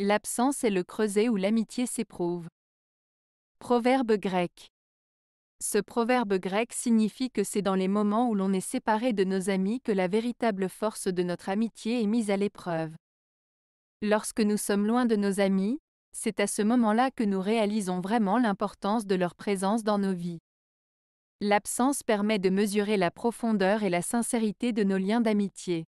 L'absence est le creuset où l'amitié s'éprouve. Proverbe grec. Ce proverbe grec signifie que c'est dans les moments où l'on est séparé de nos amis que la véritable force de notre amitié est mise à l'épreuve. Lorsque nous sommes loin de nos amis, c'est à ce moment-là que nous réalisons vraiment l'importance de leur présence dans nos vies. L'absence permet de mesurer la profondeur et la sincérité de nos liens d'amitié.